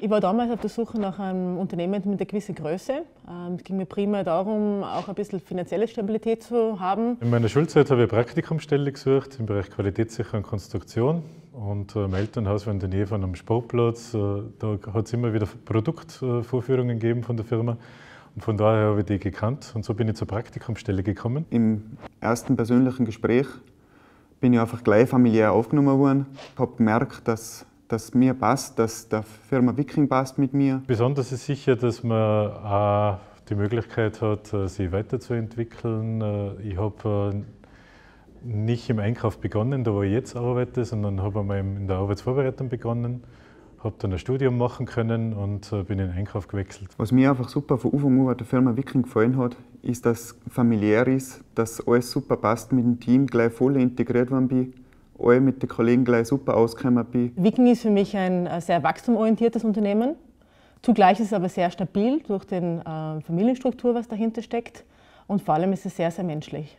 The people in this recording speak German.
Ich war damals auf der Suche nach einem Unternehmen mit einer gewissen Größe. Ähm, es ging mir primär darum, auch ein bisschen finanzielle Stabilität zu haben. In meiner Schulzeit habe ich eine Praktikumsstelle gesucht im Bereich Qualitätssicherung und Konstruktion. Und äh, im Elternhaus war in der Nähe von einem Sportplatz. Äh, da hat es immer wieder Produktvorführungen gegeben von der Firma. Und von daher habe ich die gekannt und so bin ich zur Praktikumstelle gekommen. Im ersten persönlichen Gespräch bin ich einfach gleich familiär aufgenommen worden. Ich habe gemerkt, dass dass mir passt, dass der Firma Viking passt mit mir. Besonders ist sicher, dass man auch äh, die Möglichkeit hat, äh, sich weiterzuentwickeln. Äh, ich habe nicht im Einkauf begonnen, da wo ich jetzt arbeite, sondern habe einmal in der Arbeitsvorbereitung begonnen, habe dann ein Studium machen können und bin in den Einkauf gewechselt. Was mir einfach super von Anfang an bei der Firma Viking gefallen hat, ist, dass familiär ist, dass alles super passt mit dem Team, gleich voll integriert worden bin alle mit den Kollegen gleich super ausgekommen bin. Wiken ist für mich ein äh, sehr wachstumorientiertes Unternehmen. Zugleich ist es aber sehr stabil durch die äh, Familienstruktur, was dahinter steckt. Und vor allem ist es sehr, sehr menschlich.